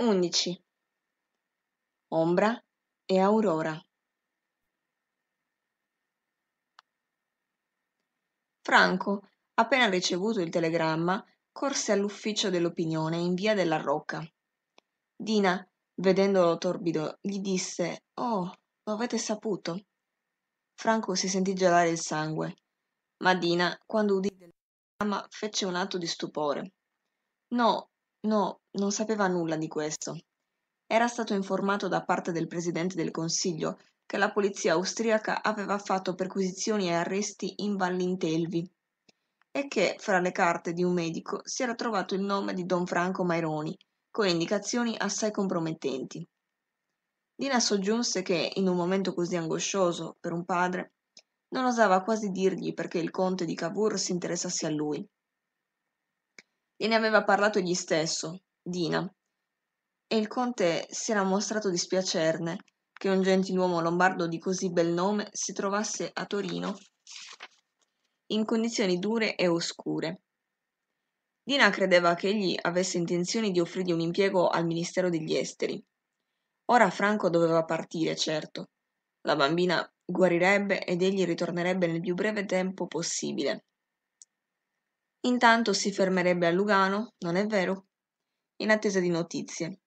11. Ombra e Aurora. Franco, appena ricevuto il telegramma, corse all'ufficio dell'opinione in via della Rocca. Dina, vedendolo torbido, gli disse: Oh, lo avete saputo? Franco si sentì gelare il sangue, ma Dina, quando udì il telegramma, fece un atto di stupore. No, No, non sapeva nulla di questo. Era stato informato da parte del presidente del Consiglio che la polizia austriaca aveva fatto perquisizioni e arresti in Vallintelvi e che, fra le carte di un medico, si era trovato il nome di Don Franco Maironi, con indicazioni assai compromettenti. Dina soggiunse che, in un momento così angoscioso per un padre, non osava quasi dirgli perché il conte di Cavour si interessasse a lui. Gliene aveva parlato egli stesso, Dina, e il conte si era mostrato dispiacerne che un gentiluomo lombardo di così bel nome si trovasse a Torino in condizioni dure e oscure. Dina credeva che egli avesse intenzione di offrirgli un impiego al Ministero degli Esteri. Ora Franco doveva partire, certo. La bambina guarirebbe ed egli ritornerebbe nel più breve tempo possibile. Intanto si fermerebbe a Lugano, non è vero? In attesa di notizie.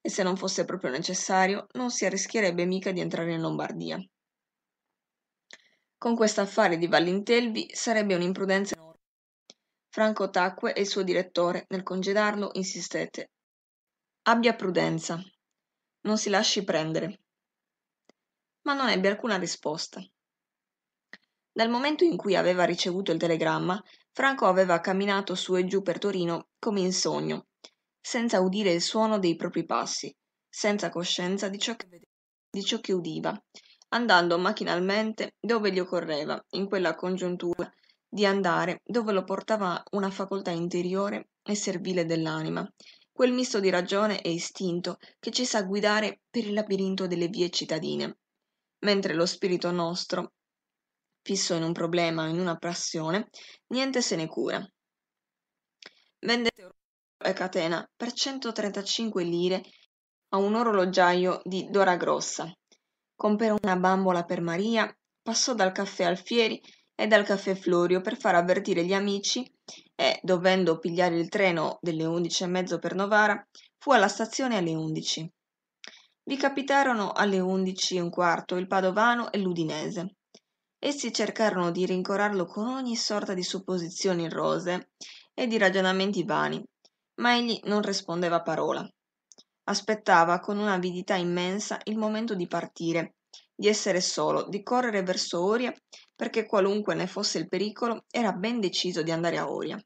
E se non fosse proprio necessario, non si arrischierebbe mica di entrare in Lombardia. Con questo affare di Vallintelvi sarebbe un'imprudenza enorme. Franco tacque e il suo direttore, nel congedarlo, insistette. Abbia prudenza. Non si lasci prendere. Ma non ebbe alcuna risposta. Dal momento in cui aveva ricevuto il telegramma, franco aveva camminato su e giù per torino come in sogno senza udire il suono dei propri passi senza coscienza di ciò che vedeva di ciò che udiva andando macchinalmente dove gli occorreva in quella congiuntura di andare dove lo portava una facoltà interiore e servile dell'anima quel misto di ragione e istinto che ci sa guidare per il labirinto delle vie cittadine mentre lo spirito nostro Fisso in un problema, o in una passione, niente se ne cura. Vendette e catena per 135 lire a un orologiaio di Dora Grossa. Comperò una bambola per Maria, passò dal caffè Alfieri e dal caffè Florio per far avvertire gli amici e, dovendo pigliare il treno delle e mezzo per Novara, fu alla stazione alle 11. Vi capitarono alle e un quarto il Padovano e l'Udinese essi cercarono di rincorarlo con ogni sorta di supposizioni irrose e di ragionamenti vani ma egli non rispondeva parola aspettava con un'avidità immensa il momento di partire di essere solo di correre verso oria perché qualunque ne fosse il pericolo era ben deciso di andare a oria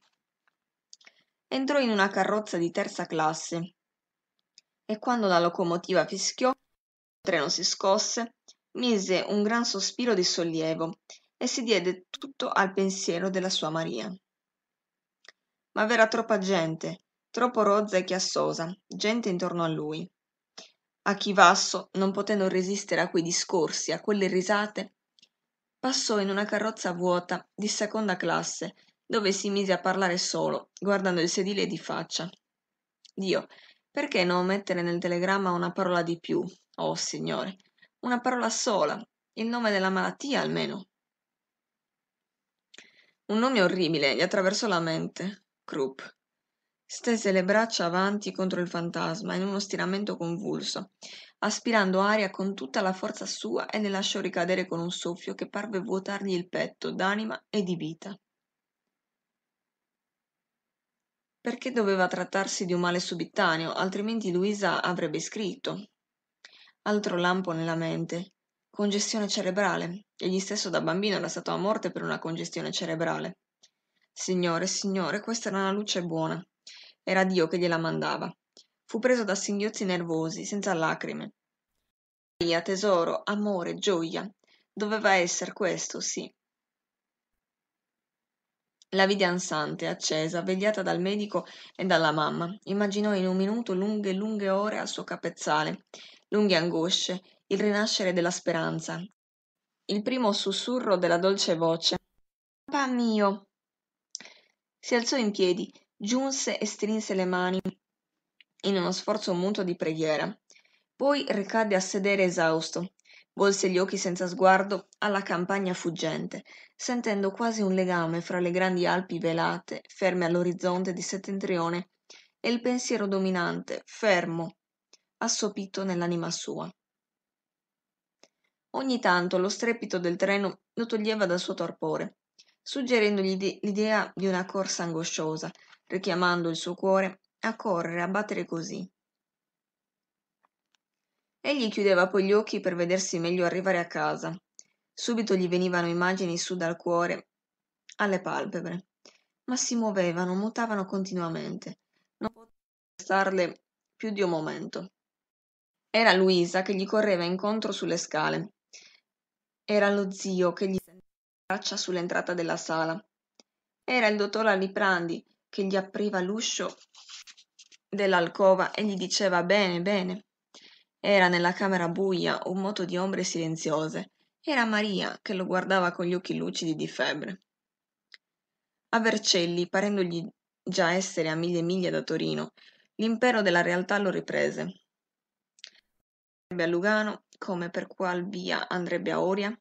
entrò in una carrozza di terza classe e quando la locomotiva fischiò il treno si scosse mise un gran sospiro di sollievo e si diede tutto al pensiero della sua Maria. Ma v'era troppa gente, troppo rozza e chiassosa, gente intorno a lui. A Chivasso, non potendo resistere a quei discorsi, a quelle risate, passò in una carrozza vuota di seconda classe, dove si mise a parlare solo, guardando il sedile di faccia. Dio, perché non mettere nel telegramma una parola di più? Oh, Signore, una parola sola, il nome della malattia almeno. Un nome orribile gli attraversò la mente, Krupp. Stese le braccia avanti contro il fantasma in uno stiramento convulso, aspirando aria con tutta la forza sua e ne lasciò ricadere con un soffio che parve vuotargli il petto d'anima e di vita. Perché doveva trattarsi di un male subitaneo, altrimenti Luisa avrebbe scritto, altro lampo nella mente congestione cerebrale egli stesso da bambino era stato a morte per una congestione cerebrale signore signore questa era una luce buona era dio che gliela mandava fu preso da singhiozzi nervosi senza lacrime Maria, tesoro amore gioia doveva esser questo sì la vide ansante, accesa, vegliata dal medico e dalla mamma. Immaginò in un minuto lunghe, lunghe ore al suo capezzale lunghe angosce il rinascere della speranza il primo sussurro della dolce voce papà mio si alzò in piedi giunse e strinse le mani in uno sforzo muto di preghiera poi ricadde a sedere esausto volse gli occhi senza sguardo alla campagna fuggente, sentendo quasi un legame fra le grandi Alpi velate, ferme all'orizzonte di settentrione, e il pensiero dominante, fermo, assopito nell'anima sua. Ogni tanto lo strepito del treno lo toglieva dal suo torpore, suggerendogli l'idea di una corsa angosciosa, richiamando il suo cuore a correre, a battere così. Egli chiudeva poi gli occhi per vedersi meglio arrivare a casa. Subito gli venivano immagini su dal cuore alle palpebre, ma si muovevano, mutavano continuamente. Non poteva starle più di un momento era Luisa che gli correva incontro sulle scale. Era lo zio che gli stendeva le braccia sull'entrata della sala. Era il dottor Aliprandi che gli apriva l'uscio dell'alcova e gli diceva bene, bene. Era nella camera buia un moto di ombre silenziose. Era Maria che lo guardava con gli occhi lucidi di febbre. A Vercelli, parendogli già essere a mille miglia da Torino, l'impero della realtà lo riprese andrebbe a Lugano, come per qual via andrebbe a Oria?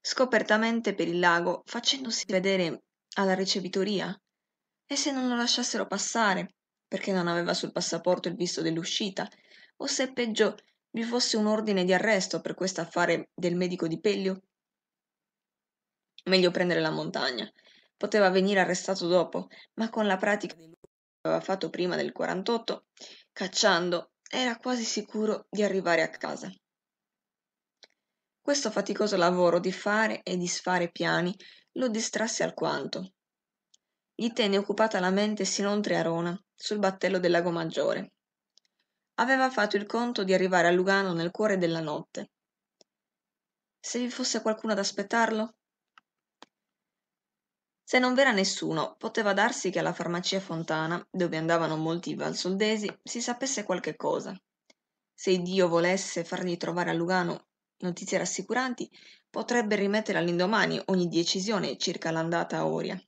Scopertamente per il lago, facendosi vedere alla ricevitoria? E se non lo lasciassero passare, perché non aveva sul passaporto il visto dell'uscita? O se peggio vi fosse un ordine di arresto per questo affare del medico di Pelio? Meglio prendere la montagna. Poteva venire arrestato dopo, ma con la pratica di lui aveva fatto prima del 48, cacciando era quasi sicuro di arrivare a casa. Questo faticoso lavoro di fare e disfare piani lo distrasse alquanto. Gli tenne occupata la mente sinontre oltre Arona, sul battello del lago Maggiore. Aveva fatto il conto di arrivare a Lugano nel cuore della notte. Se vi fosse qualcuno ad aspettarlo? Se non v'era nessuno, poteva darsi che alla farmacia Fontana, dove andavano molti valsoldesi, si sapesse qualche cosa. Se Dio volesse fargli trovare a Lugano notizie rassicuranti, potrebbe rimettere all'indomani ogni decisione circa l'andata a Oria.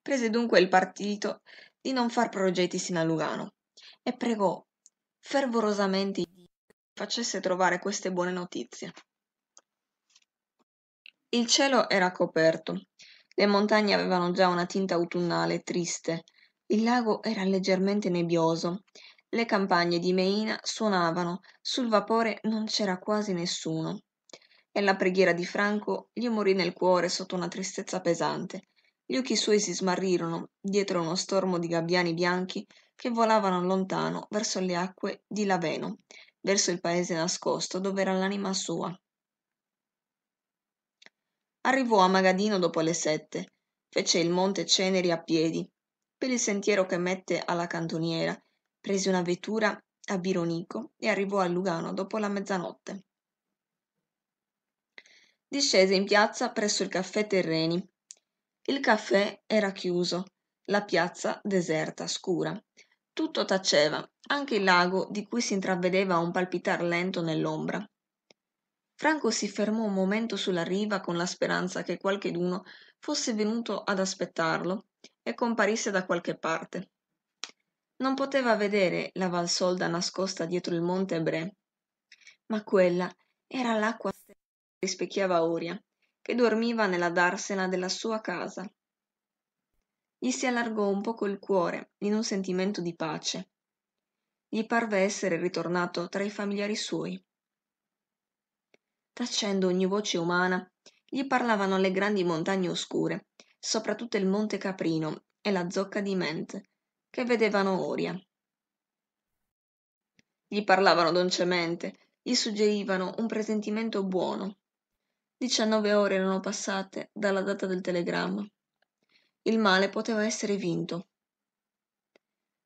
Prese dunque il partito di non far progetti sino a Lugano e pregò fervorosamente Iddio facesse trovare queste buone notizie. Il cielo era coperto, le montagne avevano già una tinta autunnale triste, il lago era leggermente nebbioso, le campagne di Meina suonavano, sul vapore non c'era quasi nessuno. E la preghiera di Franco gli morì nel cuore sotto una tristezza pesante. Gli occhi suoi si smarrirono dietro uno stormo di gabbiani bianchi che volavano lontano verso le acque di Laveno, verso il paese nascosto dove era l'anima sua arrivò a Magadino dopo le sette fece il monte ceneri a piedi per il sentiero che mette alla cantoniera prese una vettura a bironico e arrivò a lugano dopo la mezzanotte discese in piazza presso il caffè terreni il caffè era chiuso la piazza deserta scura tutto taceva anche il lago di cui si intravedeva un palpitar lento nell'ombra franco si fermò un momento sulla riva con la speranza che qualcheduno fosse venuto ad aspettarlo e comparisse da qualche parte non poteva vedere la valsolda nascosta dietro il monte ebrè ma quella era l'acqua stessa che rispecchiava oria che dormiva nella darsena della sua casa gli si allargò un poco il cuore in un sentimento di pace gli parve essere ritornato tra i familiari suoi tacendo ogni voce umana gli parlavano le grandi montagne oscure soprattutto il monte caprino e la zocca di mente che vedevano oria gli parlavano dolcemente gli suggerivano un presentimento buono diciannove ore erano passate dalla data del telegramma il male poteva essere vinto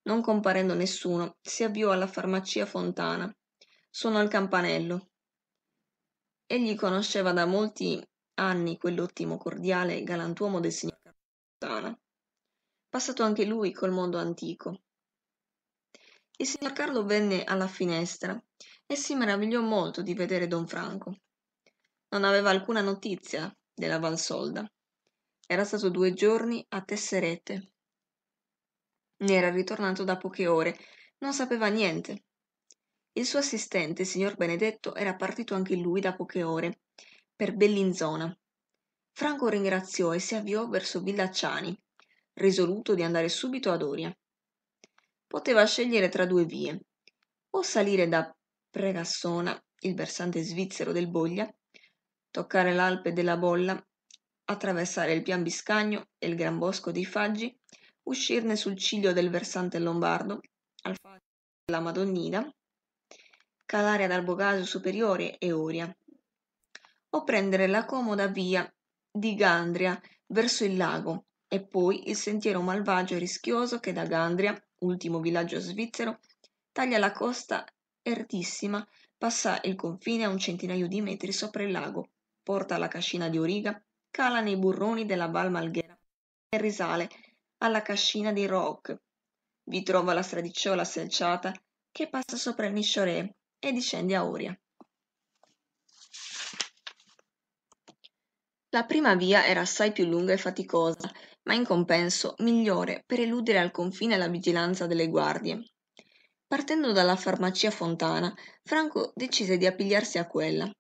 non comparendo nessuno si avviò alla farmacia fontana suonò il campanello Egli conosceva da molti anni quell'ottimo, cordiale galantuomo del signor Carlo passato anche lui col mondo antico. Il signor Carlo venne alla finestra e si meravigliò molto di vedere don Franco. Non aveva alcuna notizia della Valsolda. Era stato due giorni a Tesserete. Ne era ritornato da poche ore, non sapeva niente il suo assistente, signor Benedetto, era partito anche lui da poche ore, per Bellinzona. Franco ringraziò e si avviò verso Villacciani, risoluto di andare subito ad Oria. Poteva scegliere tra due vie, o salire da Pregassona, il versante svizzero del Boglia, toccare l'Alpe della Bolla, attraversare il Pian Biscagno e il Gran Bosco dei Faggi, uscirne sul ciglio del versante lombardo, al faggio della Madonnina, calare ad Albogasio Superiore e Oria, o prendere la comoda via di Gandria verso il lago e poi il sentiero malvagio e rischioso che da Gandria, ultimo villaggio svizzero, taglia la costa ertissima, passa il confine a un centinaio di metri sopra il lago, porta alla cascina di Origa, cala nei burroni della Val Malghera e risale alla cascina di Roc. Vi trova la stradicciuola selciata che passa sopra il Misciore e discende a Oria. La prima via era assai più lunga e faticosa, ma in compenso migliore per eludere al confine la vigilanza delle guardie. Partendo dalla farmacia Fontana, Franco decise di appigliarsi a quella,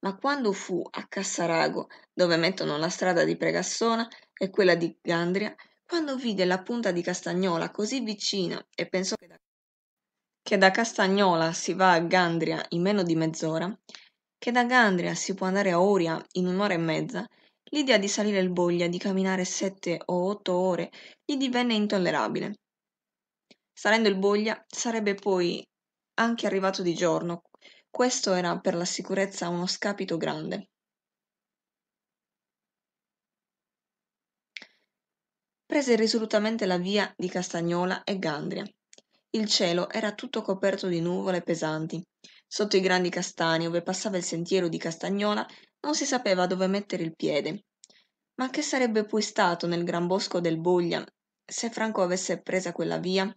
ma quando fu a Cassarago, dove mettono la strada di Pregassona e quella di Gandria, quando vide la punta di Castagnola così vicina e pensò che da che da Castagnola si va a Gandria in meno di mezz'ora, che da Gandria si può andare a Oria in un'ora e mezza, l'idea di salire il Boglia, di camminare sette o otto ore, gli divenne intollerabile. Salendo il Boglia sarebbe poi anche arrivato di giorno. Questo era per la sicurezza uno scapito grande. Prese risolutamente la via di Castagnola e Gandria il cielo era tutto coperto di nuvole pesanti sotto i grandi castani ove passava il sentiero di castagnola non si sapeva dove mettere il piede ma che sarebbe poi stato nel gran bosco del boglia se franco avesse presa quella via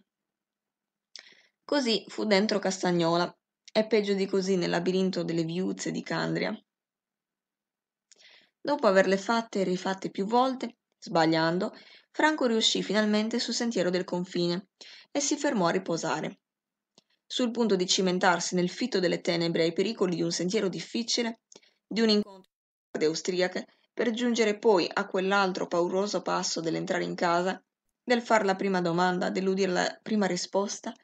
così fu dentro castagnola e peggio di così nel labirinto delle viuzze di candria dopo averle fatte e rifatte più volte sbagliando Franco riuscì finalmente sul sentiero del confine e si fermò a riposare. Sul punto di cimentarsi nel fitto delle tenebre ai pericoli di un sentiero difficile, di un incontro con guardie austriache, per giungere poi a quell'altro pauroso passo dell'entrare in casa, del far la prima domanda, dell'udir la prima risposta,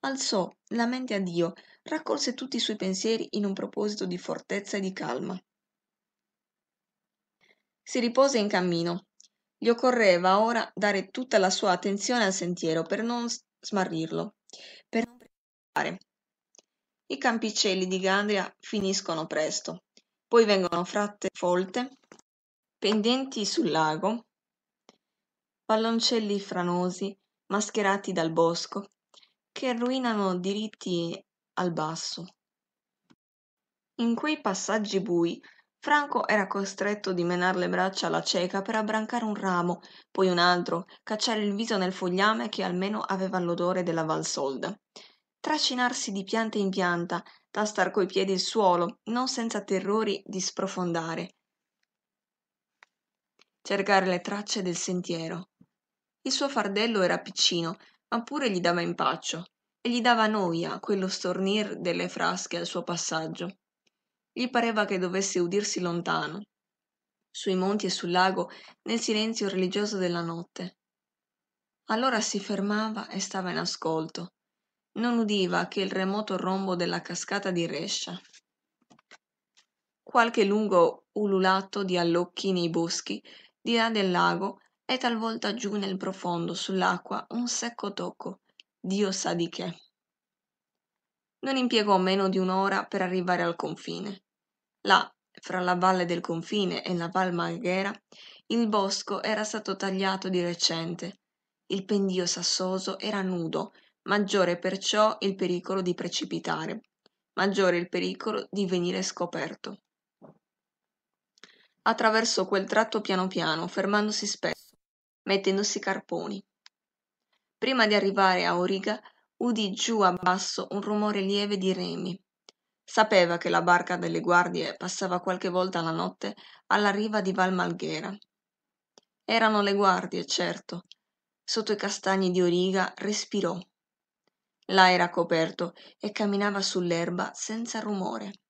alzò la mente a Dio, raccolse tutti i suoi pensieri in un proposito di fortezza e di calma. Si ripose in cammino, gli occorreva ora dare tutta la sua attenzione al sentiero per non smarrirlo, per non precipitare. I campicelli di Gandria finiscono presto, poi vengono fratte folte, pendenti sul lago, palloncelli franosi mascherati dal bosco, che ruinano diritti al basso. In quei passaggi bui franco era costretto di menar le braccia alla cieca per abbrancare un ramo poi un altro cacciare il viso nel fogliame che almeno aveva l'odore della valsolda trascinarsi di pianta in pianta tastar coi piedi il suolo non senza terrori di sprofondare cercare le tracce del sentiero il suo fardello era piccino ma pure gli dava impaccio e gli dava noia quello stornir delle frasche al suo passaggio gli pareva che dovesse udirsi lontano sui monti e sul lago nel silenzio religioso della notte allora si fermava e stava in ascolto non udiva che il remoto rombo della cascata di Rescia qualche lungo ululato di allocchi nei boschi di là del lago e talvolta giù nel profondo sull'acqua un secco tocco dio sa di che non impiegò meno di un'ora per arrivare al confine là fra la valle del confine e la val marghera il bosco era stato tagliato di recente il pendio sassoso era nudo maggiore perciò il pericolo di precipitare maggiore il pericolo di venire scoperto attraversò quel tratto piano piano fermandosi spesso mettendosi carponi prima di arrivare a auriga udì giù a basso un rumore lieve di remi sapeva che la barca delle guardie passava qualche volta la notte alla riva di val malghera erano le guardie certo sotto i castagni di origa respirò là era coperto e camminava sull'erba senza rumore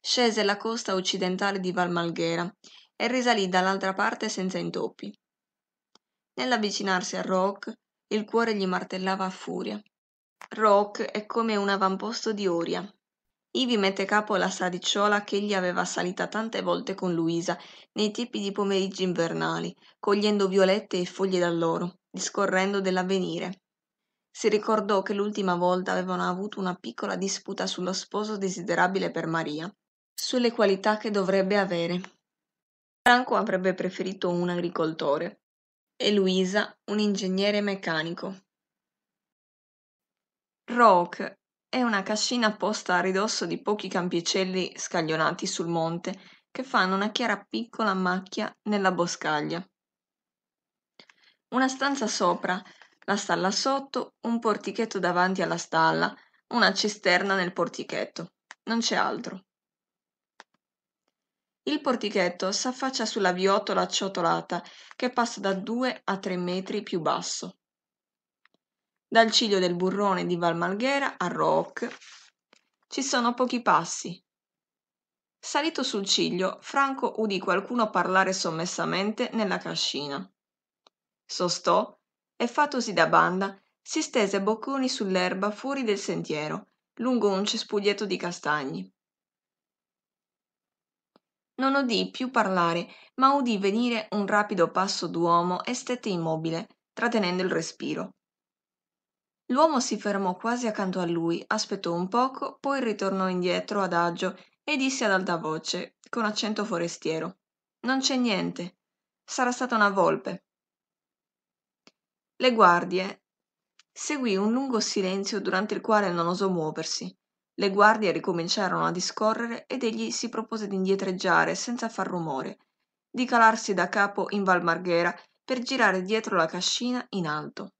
scese la costa occidentale di val malghera e risalì dall'altra parte senza intoppi nell'avvicinarsi a rock il cuore gli martellava a furia Rock è come un avamposto di Oria. Ivi mette capo alla stradicciuola ch'egli aveva salita tante volte con Luisa nei tiepidi pomeriggi invernali, cogliendo violette e foglie d'alloro, discorrendo dell'avvenire. Si ricordò che l'ultima volta avevano avuto una piccola disputa sullo sposo desiderabile per Maria, sulle qualità che dovrebbe avere. Franco avrebbe preferito un agricoltore e Luisa un ingegnere meccanico. Roque è una cascina posta a ridosso di pochi campicelli scaglionati sul monte che fanno una chiara piccola macchia nella boscaglia. Una stanza sopra, la stalla sotto, un portichetto davanti alla stalla, una cisterna nel portichetto. Non c'è altro. Il portichetto s'affaccia sulla viottola acciottolata che passa da 2 a 3 metri più basso. Dal ciglio del burrone di Valmalghera a Roc ci sono pochi passi. Salito sul ciglio, Franco udì qualcuno parlare sommessamente nella cascina. Sostò e, fattosi da banda, si stese bocconi sull'erba fuori del sentiero, lungo un cespuglietto di castagni. Non udì più parlare, ma udì venire un rapido passo d'uomo e stette immobile, trattenendo il respiro l'uomo si fermò quasi accanto a lui aspettò un poco poi ritornò indietro adagio e disse ad alta voce con accento forestiero non c'è niente sarà stata una volpe le guardie Seguì un lungo silenzio durante il quale non osò muoversi le guardie ricominciarono a discorrere ed egli si propose di indietreggiare senza far rumore di calarsi da capo in val marghera per girare dietro la cascina in alto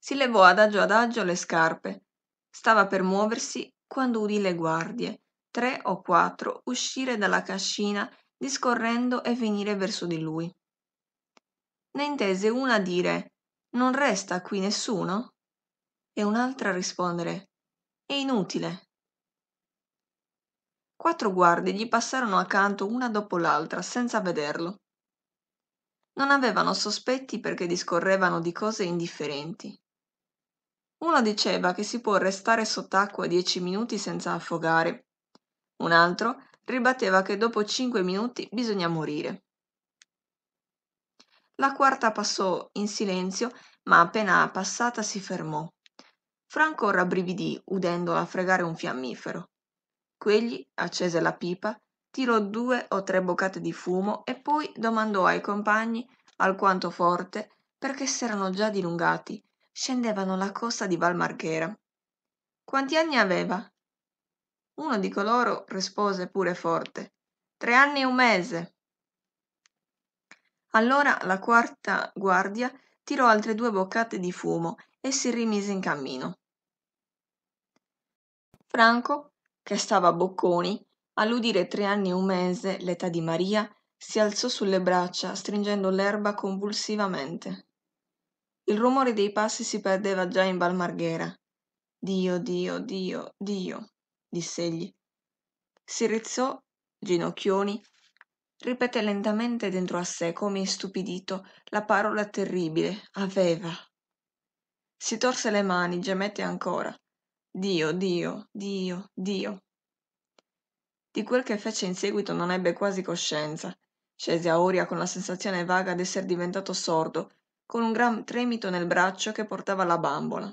si levò adagio adagio le scarpe stava per muoversi quando udì le guardie tre o quattro uscire dalla cascina discorrendo e venire verso di lui ne intese una dire non resta qui nessuno e un'altra rispondere è inutile quattro guardie gli passarono accanto una dopo l'altra senza vederlo non avevano sospetti perché discorrevano di cose indifferenti uno diceva che si può restare sott'acqua dieci minuti senza affogare. Un altro ribatteva che dopo cinque minuti bisogna morire. La quarta passò in silenzio, ma appena passata si fermò. Franco rabbrividì udendola fregare un fiammifero. Quegli accese la pipa, tirò due o tre boccate di fumo e poi domandò ai compagni, alquanto forte, perché s'erano già dilungati scendevano la costa di val marghera quanti anni aveva uno di coloro rispose pure forte tre anni e un mese allora la quarta guardia tirò altre due boccate di fumo e si rimise in cammino franco che stava a bocconi all'udire tre anni e un mese l'età di maria si alzò sulle braccia stringendo l'erba convulsivamente il rumore dei passi si perdeva già in val marghera dio dio dio dio diss'egli si rizzò ginocchioni ripeté lentamente dentro a sé come istupidito la parola terribile aveva si torse le mani gemette ancora dio dio dio dio di quel che fece in seguito non ebbe quasi coscienza scese a oria con la sensazione vaga d'esser diventato sordo con un gran tremito nel braccio che portava la bambola.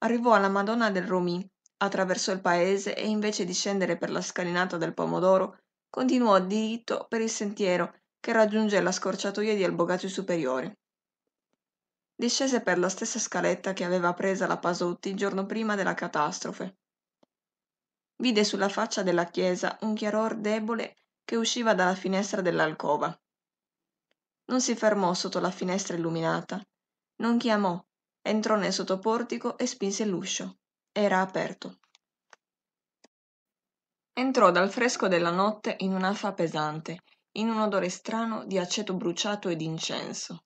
Arrivò alla Madonna del Romì, attraversò il paese e invece di scendere per la scalinata del pomodoro, continuò diritto per il sentiero che raggiunge la scorciatoia di Albogaccio Superiore. Discese per la stessa scaletta che aveva presa la Pasotti il giorno prima della catastrofe. Vide sulla faccia della chiesa un chiaror debole che usciva dalla finestra dell'alcova non si fermò sotto la finestra illuminata non chiamò entrò nel sottoportico e spinse l'uscio era aperto entrò dal fresco della notte in un'afa pesante in un odore strano di aceto bruciato e d'incenso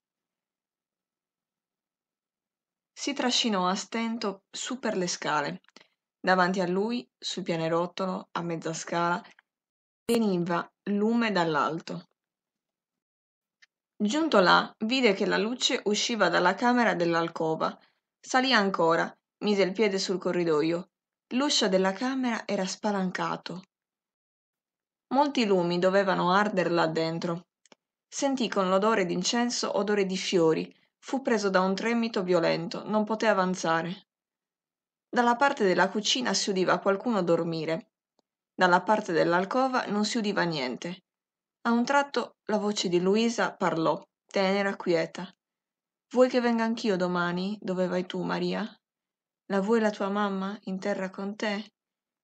si trascinò a stento su per le scale davanti a lui sul pianerottolo a mezza scala veniva lume dall'alto giunto là vide che la luce usciva dalla camera dell'alcova salì ancora mise il piede sul corridoio. l'uscio della camera era spalancato molti lumi dovevano arder là dentro Sentì con l'odore d'incenso odore di fiori fu preso da un tremito violento non poté avanzare dalla parte della cucina si udiva qualcuno dormire dalla parte dell'alcova non si udiva niente a un tratto la voce di luisa parlò tenera quieta vuoi che venga anch'io domani dove vai tu maria la vuoi la tua mamma in terra con te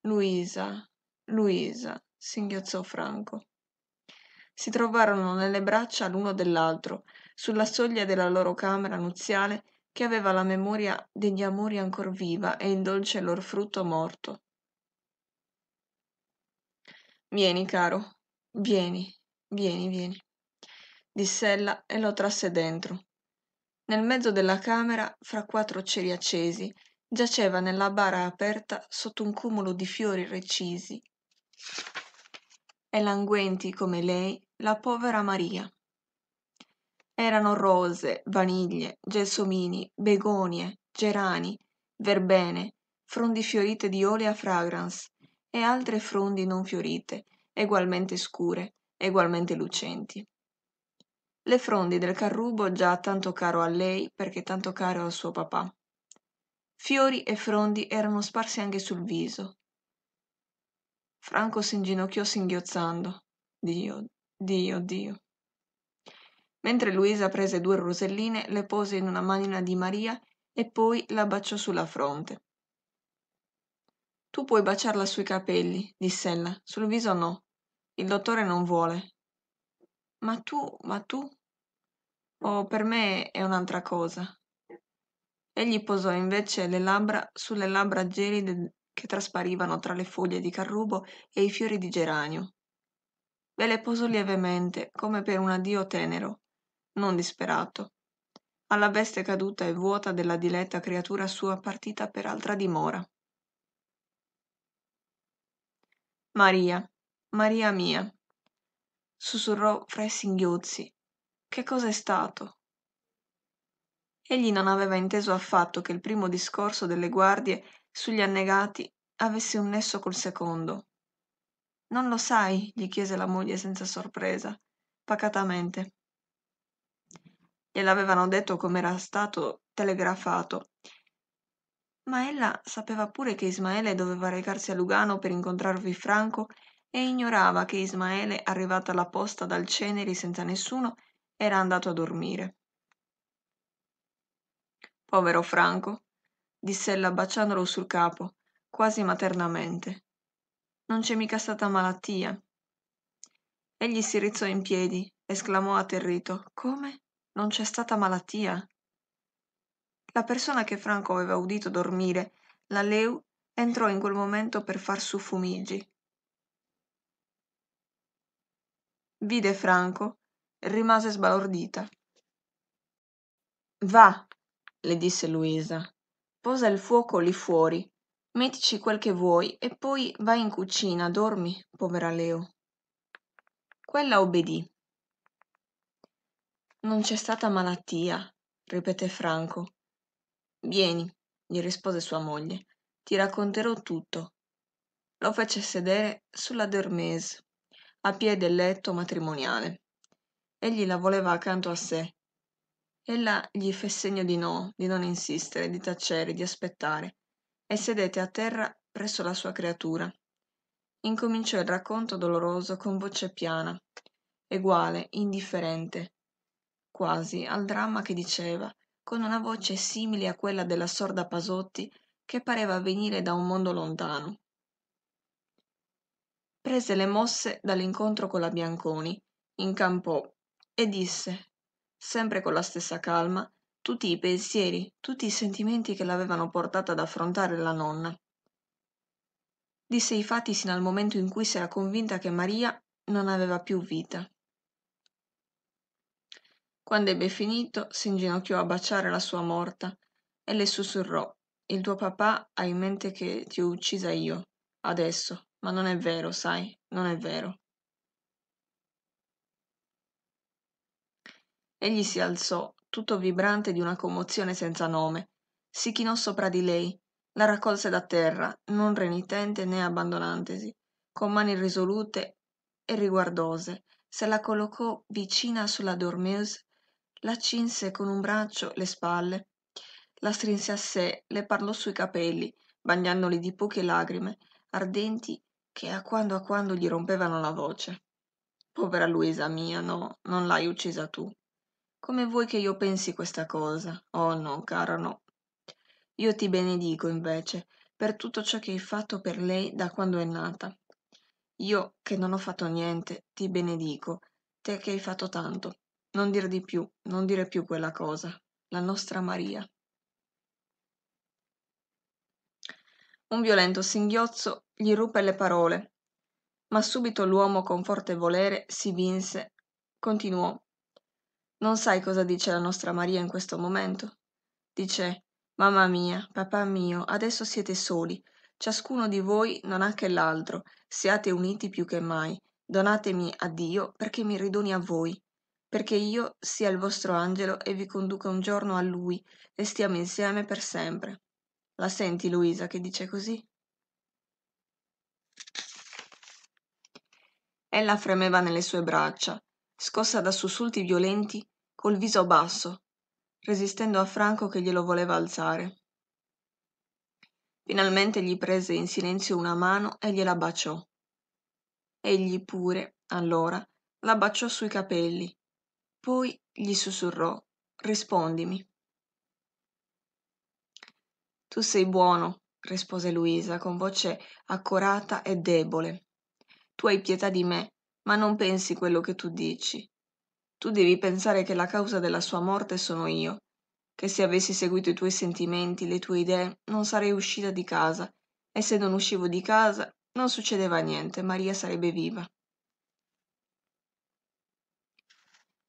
luisa luisa singhiozzò franco si trovarono nelle braccia l'uno dell'altro sulla soglia della loro camera nuziale che aveva la memoria degli amori ancor viva e il dolce lor frutto morto vieni caro vieni vieni vieni disse ella e lo trasse dentro nel mezzo della camera fra quattro ceri accesi giaceva nella bara aperta sotto un cumulo di fiori recisi e languenti come lei la povera maria erano rose vaniglie gelsomini begonie gerani verbene frondi fiorite di olea fragrance e altre frondi non fiorite egualmente scure egualmente lucenti. Le frondi del carrubo già tanto caro a lei perché tanto caro al suo papà. Fiori e frondi erano sparsi anche sul viso. Franco s'inginocchiò singhiozzando. Dio, Dio, Dio. Mentre Luisa prese due roselline, le pose in una manina di Maria e poi la baciò sulla fronte. Tu puoi baciarla sui capelli, disse ella, sul viso no. Il dottore non vuole. Ma tu, ma tu? Oh, per me è un'altra cosa. Egli posò invece le labbra sulle labbra gelide che trasparivano tra le foglie di carrubo e i fiori di geranio. Ve le posò lievemente, come per un addio tenero, non disperato, alla veste caduta e vuota della diletta creatura sua partita per altra dimora. Maria, maria mia sussurrò fra i singhiozzi che cos'è stato egli non aveva inteso affatto che il primo discorso delle guardie sugli annegati avesse un nesso col secondo non lo sai gli chiese la moglie senza sorpresa pacatamente gliel'avevano detto com'era stato telegrafato ma ella sapeva pure che ismaele doveva recarsi a lugano per incontrarvi franco e ignorava che ismaele arrivata alla posta dal ceneri senza nessuno era andato a dormire povero franco diss'ella baciandolo sul capo quasi maternamente non c'è mica stata malattia egli si rizzò in piedi esclamò atterrito come non c'è stata malattia la persona che franco aveva udito dormire la leu entrò in quel momento per far su fumigi vide franco rimase sbalordita va le disse luisa posa il fuoco lì fuori mettici quel che vuoi e poi vai in cucina dormi povera leo quella obbedì non c'è stata malattia ripeté franco vieni gli rispose sua moglie ti racconterò tutto lo fece sedere sulla a piè del letto matrimoniale egli la voleva accanto a sé ella gli fe segno di no di non insistere di tacere di aspettare e sedette a terra presso la sua creatura incominciò il racconto doloroso con voce piana eguale indifferente quasi al dramma che diceva con una voce simile a quella della sorda pasotti che pareva venire da un mondo lontano prese le mosse dall'incontro con la bianconi incampò e disse sempre con la stessa calma tutti i pensieri tutti i sentimenti che l'avevano portata ad affrontare la nonna disse i fatti sino al momento in cui si era convinta che maria non aveva più vita Quando ebbe finito s'inginocchiò a baciare la sua morta e le sussurrò il tuo papà ha in mente che ti ho uccisa io adesso ma non è vero, sai, non è vero. Egli si alzò, tutto vibrante di una commozione senza nome, si chinò sopra di lei, la raccolse da terra, non renitente né abbandonantesi, con mani risolute e riguardose, se la collocò vicina sulla dormeuse, la cinse con un braccio le spalle, la strinse a sé, le parlò sui capelli, bagnandoli di poche lagrime, ardenti che a quando a quando gli rompevano la voce. Povera Luisa mia, no, non l'hai uccisa tu. Come vuoi che io pensi questa cosa? Oh no, cara, no. Io ti benedico, invece, per tutto ciò che hai fatto per lei da quando è nata. Io, che non ho fatto niente, ti benedico, te che hai fatto tanto. Non dire di più, non dire più quella cosa. La nostra Maria. un violento singhiozzo gli ruppe le parole ma subito l'uomo con forte volere si vinse continuò non sai cosa dice la nostra maria in questo momento dice mamma mia papà mio adesso siete soli ciascuno di voi non ha che l'altro siate uniti più che mai donatemi a dio perché mi ridoni a voi perché io sia il vostro angelo e vi conduca un giorno a lui e stiamo insieme per sempre la senti Luisa che dice così? Ella fremeva nelle sue braccia, scossa da sussulti violenti, col viso basso, resistendo a Franco che glielo voleva alzare. Finalmente gli prese in silenzio una mano e gliela baciò. Egli pure, allora, la baciò sui capelli. Poi gli sussurrò Rispondimi. Tu sei buono, rispose Luisa con voce accorata e debole. Tu hai pietà di me, ma non pensi quello che tu dici. Tu devi pensare che la causa della sua morte sono io, che se avessi seguito i tuoi sentimenti, le tue idee, non sarei uscita di casa, e se non uscivo di casa non succedeva niente, Maria sarebbe viva.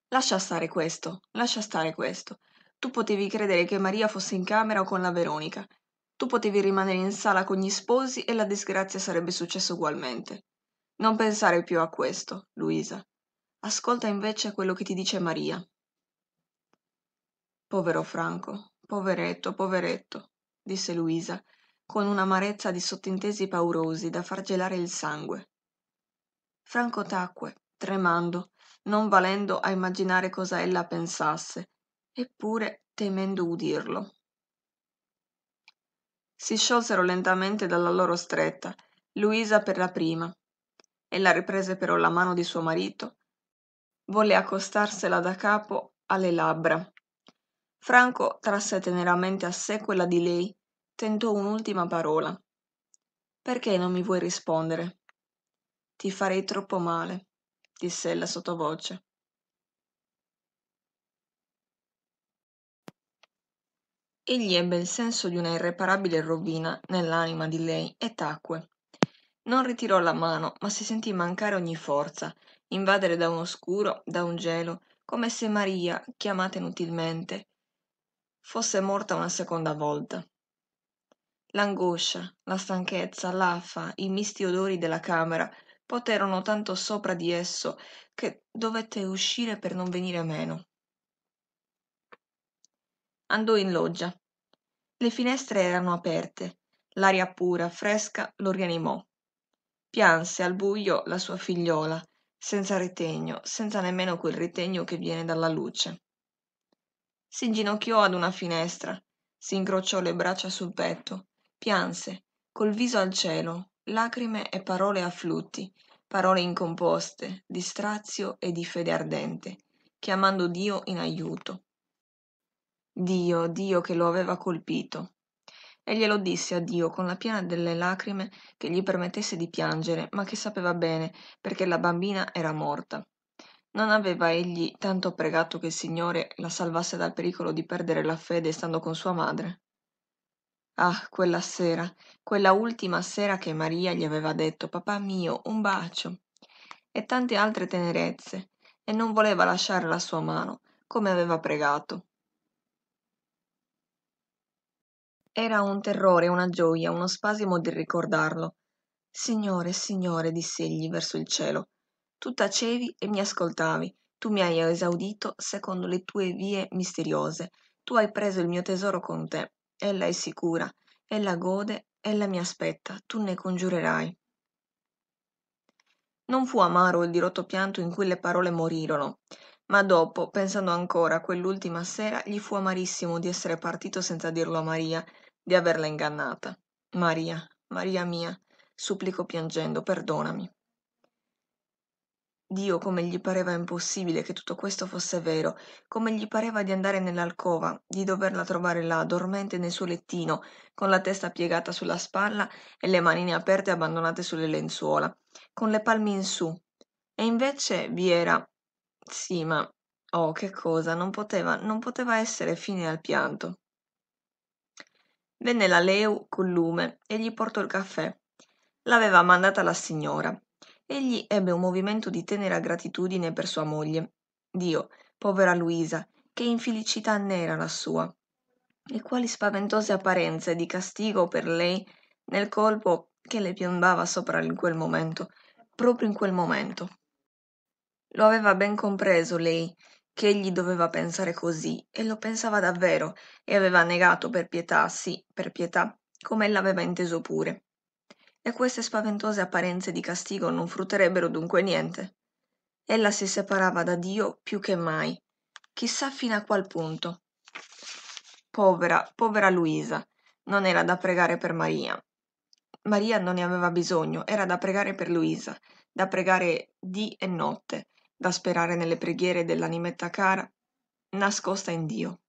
Lascia stare questo, lascia stare questo tu potevi credere che maria fosse in camera o con la veronica tu potevi rimanere in sala con gli sposi e la disgrazia sarebbe successa ugualmente non pensare più a questo luisa ascolta invece quello che ti dice maria povero franco poveretto poveretto disse luisa con un'amarezza di sottintesi paurosi da far gelare il sangue franco tacque tremando non valendo a immaginare cosa ella pensasse eppure temendo udirlo si sciolsero lentamente dalla loro stretta luisa per la prima ella riprese però la mano di suo marito volle accostarsela da capo alle labbra franco trasse teneramente a sé quella di lei tentò un'ultima parola perché non mi vuoi rispondere ti farei troppo male disse ella sottovoce Egli ebbe il senso di una irreparabile rovina nell'anima di lei e tacque. Non ritirò la mano, ma si sentì mancare ogni forza, invadere da un oscuro, da un gelo, come se Maria, chiamata inutilmente, fosse morta una seconda volta. L'angoscia, la stanchezza, l'affa, i misti odori della camera poterono tanto sopra di esso che dovette uscire per non venire meno. Andò in loggia, le finestre erano aperte, l'aria pura, fresca, lo rianimò. Pianse al buio la sua figliuola, senza ritegno, senza nemmeno quel ritegno che viene dalla luce. Si inginocchiò ad una finestra, si incrociò le braccia sul petto, pianse, col viso al cielo, lacrime e parole a flutti, parole incomposte, di strazio e di fede ardente, chiamando Dio in aiuto dio dio che lo aveva colpito e glielo disse a dio con la piena delle lacrime che gli permettesse di piangere ma che sapeva bene perché la bambina era morta non aveva egli tanto pregato che il signore la salvasse dal pericolo di perdere la fede stando con sua madre ah quella sera quella ultima sera che maria gli aveva detto papà mio un bacio e tante altre tenerezze e non voleva lasciare la sua mano come aveva pregato era un terrore una gioia, uno spasimo del ricordarlo signore signore diss'egli verso il cielo tu tacevi e mi ascoltavi tu mi hai esaudito secondo le tue vie misteriose tu hai preso il mio tesoro con te ella è sicura ella gode ella mi aspetta tu ne congiurerai non fu amaro il dirotto pianto in cui le parole morirono ma dopo pensando ancora a quell'ultima sera gli fu amarissimo di essere partito senza dirlo a maria di averla ingannata maria maria mia supplico piangendo perdonami dio come gli pareva impossibile che tutto questo fosse vero come gli pareva di andare nell'alcova di doverla trovare là dormente nel suo lettino con la testa piegata sulla spalla e le manine aperte abbandonate sulle lenzuola con le palme in su e invece vi era sì ma oh che cosa non poteva non poteva essere fine al pianto venne la leu col lume e gli portò il caffè l'aveva mandata la signora egli ebbe un movimento di tenera gratitudine per sua moglie dio povera luisa che infelicità n'era la sua e quali spaventose apparenze di castigo per lei nel colpo che le piombava sopra in quel momento proprio in quel momento lo aveva ben compreso lei egli doveva pensare così e lo pensava davvero e aveva negato per pietà sì per pietà come l'aveva inteso pure e queste spaventose apparenze di castigo non frutterebbero dunque niente ella si separava da dio più che mai Chissà fino a qual punto povera povera luisa non era da pregare per maria maria non ne aveva bisogno era da pregare per luisa da pregare dì e notte da sperare nelle preghiere dell'animetta cara, nascosta in Dio.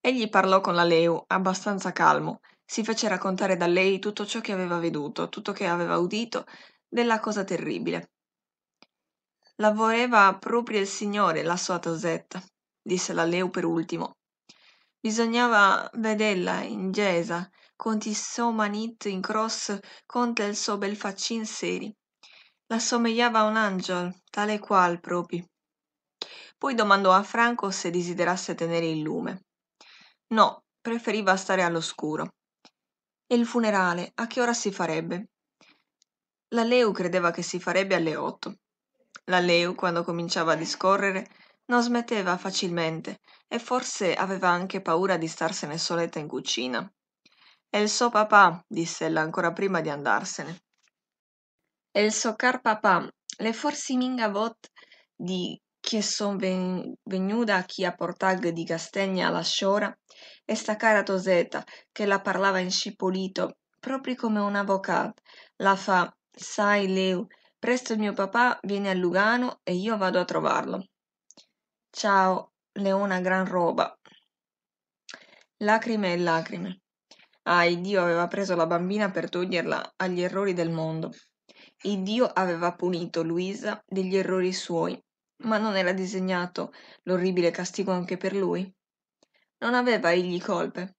Egli parlò con la Leu, abbastanza calmo, si fece raccontare da lei tutto ciò che aveva veduto, tutto che aveva udito della cosa terribile. La voleva proprio il Signore, la sua Tosetta, disse la Leu per ultimo. Bisognava vederla in gesa, con il suo manit in cross, con il suo bel faccin seri l'assomigliava a un angiola tale e qual proprio. poi domandò a franco se desiderasse tenere il lume no preferiva stare all'oscuro e il funerale a che ora si farebbe la leu credeva che si farebbe alle otto la leu quando cominciava a discorrere non smetteva facilmente e forse aveva anche paura di starsene soletta in cucina e il suo papà disse ella ancora prima di andarsene e il socar papà, le forse minga mingavot di che son ven- venuda aquí a portag di Castegna alla sciora e sta cara Tosetta, che la parlava in scipolito, proprio come un avvocat, la fa, sai Leu, presto il mio papà viene a Lugano e io vado a trovarlo. Ciao, Leona, gran roba. Lacrime e lacrime. Ah, Dio aveva preso la bambina per toglierla agli errori del mondo. Iddio aveva punito Luisa degli errori suoi, ma non era disegnato l'orribile castigo anche per lui? Non aveva egli colpe?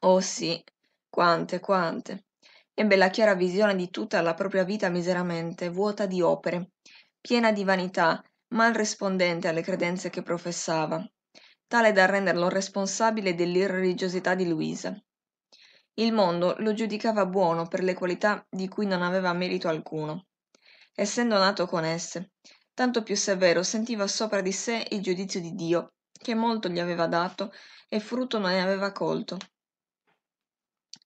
Oh sì, quante, quante. Ebbe la chiara visione di tutta la propria vita miseramente, vuota di opere, piena di vanità, mal rispondente alle credenze che professava, tale da renderlo responsabile dell'irreligiosità di Luisa, il mondo lo giudicava buono per le qualità di cui non aveva merito alcuno. Essendo nato con esse, tanto più severo sentiva sopra di sé il giudizio di Dio, che molto gli aveva dato e frutto non ne aveva colto.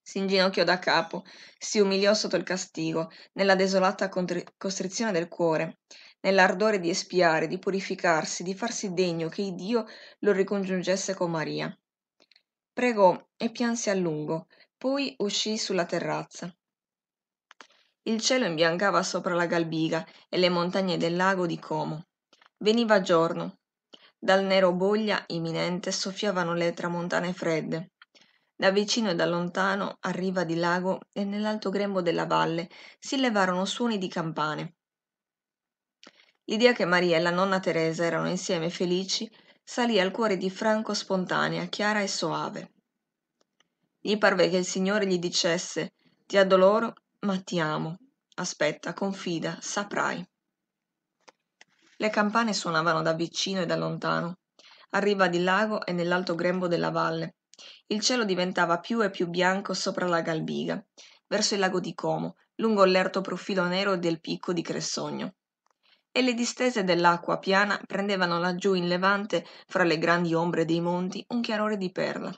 Si inginocchiò da capo, si umiliò sotto il castigo, nella desolata costrizione del cuore, nell'ardore di espiare, di purificarsi, di farsi degno che il Dio lo ricongiungesse con Maria. Pregò e pianse a lungo, poi uscì sulla terrazza il cielo imbiancava sopra la galbiga e le montagne del lago di como veniva giorno dal nero boglia imminente soffiavano le tramontane fredde da vicino e da lontano a riva di lago e nell'alto grembo della valle si levarono suoni di campane l'idea che maria e la nonna teresa erano insieme felici salì al cuore di franco spontanea chiara e soave gli parve che il signore gli dicesse ti addoloro ma ti amo aspetta confida saprai le campane suonavano da vicino e da lontano a riva di lago e nell'alto grembo della valle il cielo diventava più e più bianco sopra la galbiga verso il lago di como lungo lerto profilo nero del picco di cressogno e le distese dell'acqua piana prendevano laggiù in levante fra le grandi ombre dei monti un chiarore di perla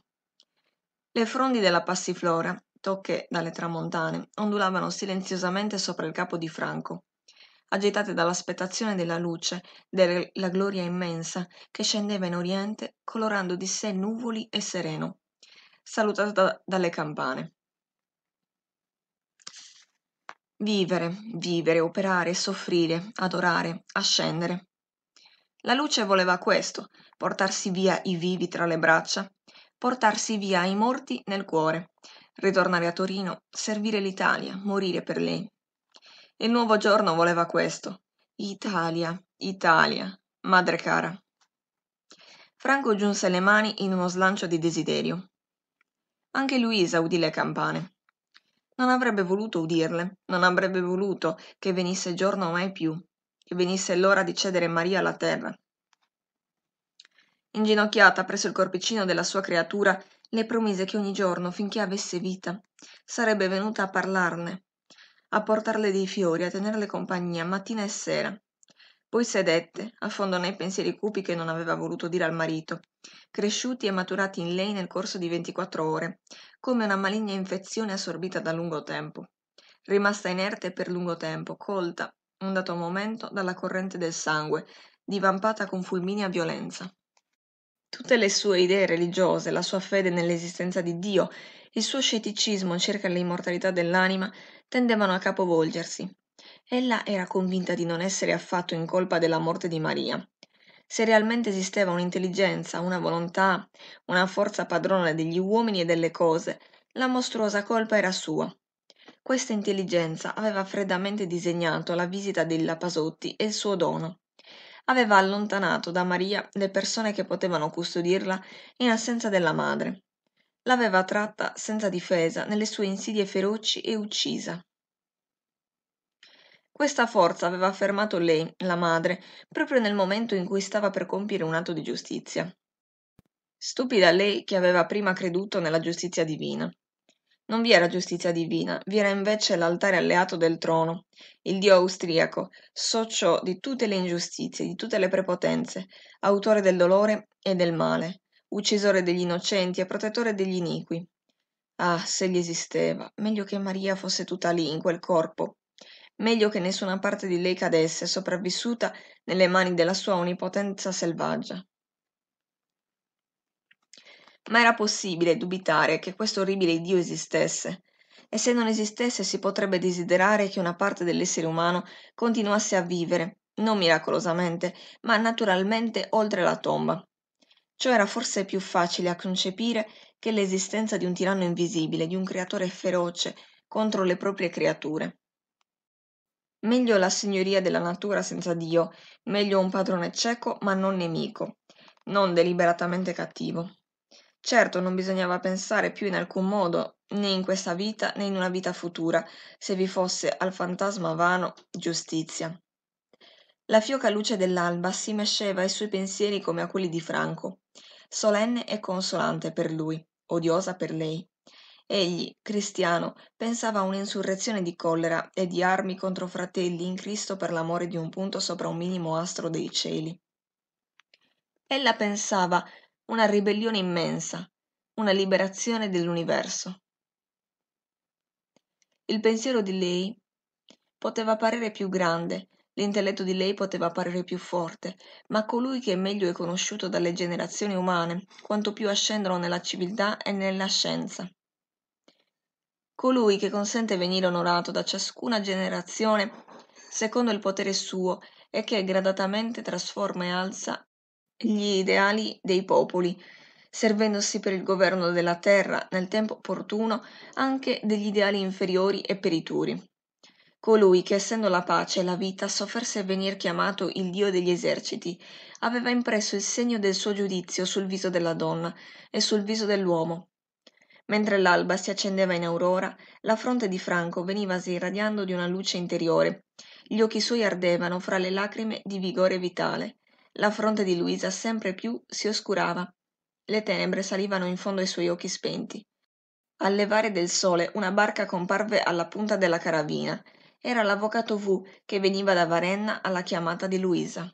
le frondi della passiflora tocche dalle tramontane ondulavano silenziosamente sopra il capo di franco agitate dall'aspettazione della luce della gloria immensa che scendeva in oriente colorando di sé nuvoli e sereno salutata dalle campane vivere vivere operare soffrire adorare ascendere la luce voleva questo portarsi via i vivi tra le braccia portarsi via i morti nel cuore, ritornare a Torino, servire l'Italia, morire per lei. Il nuovo giorno voleva questo. Italia, Italia, madre cara. Franco giunse le mani in uno slancio di desiderio. Anche Luisa udì le campane. Non avrebbe voluto udirle, non avrebbe voluto che venisse giorno mai più, che venisse l'ora di cedere Maria alla terra, inginocchiata presso il corpicino della sua creatura le promise che ogni giorno finché avesse vita sarebbe venuta a parlarne a portarle dei fiori a tenerle compagnia mattina e sera poi sedette a fondo nei pensieri cupi che non aveva voluto dire al marito cresciuti e maturati in lei nel corso di ventiquattro ore come una maligna infezione assorbita da lungo tempo rimasta inerte per lungo tempo colta un dato momento dalla corrente del sangue divampata con fulminea violenza Tutte le sue idee religiose, la sua fede nell'esistenza di Dio, il suo scetticismo circa l'immortalità dell'anima tendevano a capovolgersi. Ella era convinta di non essere affatto in colpa della morte di Maria. Se realmente esisteva un'intelligenza, una volontà, una forza padrona degli uomini e delle cose, la mostruosa colpa era sua. Questa intelligenza aveva freddamente disegnato la visita della Pasotti e il suo dono aveva allontanato da maria le persone che potevano custodirla in assenza della madre l'aveva tratta senza difesa nelle sue insidie feroci e uccisa questa forza aveva fermato lei la madre proprio nel momento in cui stava per compiere un atto di giustizia stupida lei che aveva prima creduto nella giustizia divina non vi era giustizia divina, vi era invece l'altare alleato del trono, il dio austriaco, socio di tutte le ingiustizie, di tutte le prepotenze, autore del dolore e del male, uccisore degli innocenti e protettore degli iniqui. Ah, se gli esisteva, meglio che Maria fosse tutta lì, in quel corpo, meglio che nessuna parte di lei cadesse sopravvissuta nelle mani della sua onnipotenza selvaggia ma era possibile dubitare che questo orribile Dio esistesse e se non esistesse si potrebbe desiderare che una parte dell'essere umano continuasse a vivere non miracolosamente ma naturalmente oltre la tomba ciò era forse più facile a concepire che l'esistenza di un tiranno invisibile di un creatore feroce contro le proprie creature meglio la signoria della natura senza dio meglio un padrone cieco ma non nemico non deliberatamente cattivo Certo non bisognava pensare più in alcun modo, né in questa vita né in una vita futura, se vi fosse al fantasma vano giustizia. La fioca luce dell'alba si mesceva ai suoi pensieri come a quelli di Franco, solenne e consolante per lui, odiosa per lei. Egli, cristiano, pensava a un'insurrezione di collera e di armi contro fratelli in Cristo per l'amore di un punto sopra un minimo astro dei cieli. Ella pensava una ribellione immensa, una liberazione dell'universo. Il pensiero di lei poteva parere più grande, l'intelletto di lei poteva parere più forte, ma colui che meglio è conosciuto dalle generazioni umane, quanto più ascendono nella civiltà e nella scienza. Colui che consente venire onorato da ciascuna generazione secondo il potere suo e che gradatamente trasforma e alza gli ideali dei popoli, servendosi per il governo della terra nel tempo opportuno anche degli ideali inferiori e perituri. Colui che, essendo la pace e la vita, sofferse venir chiamato il Dio degli eserciti, aveva impresso il segno del suo giudizio sul viso della donna e sul viso dell'uomo. Mentre l'alba si accendeva in aurora, la fronte di Franco venivasi irradiando di una luce interiore, gli occhi suoi ardevano fra le lacrime di vigore vitale, la fronte di luisa sempre più si oscurava le tenebre salivano in fondo ai suoi occhi spenti al levare del sole una barca comparve alla punta della carabina era l'avvocato v che veniva da varenna alla chiamata di luisa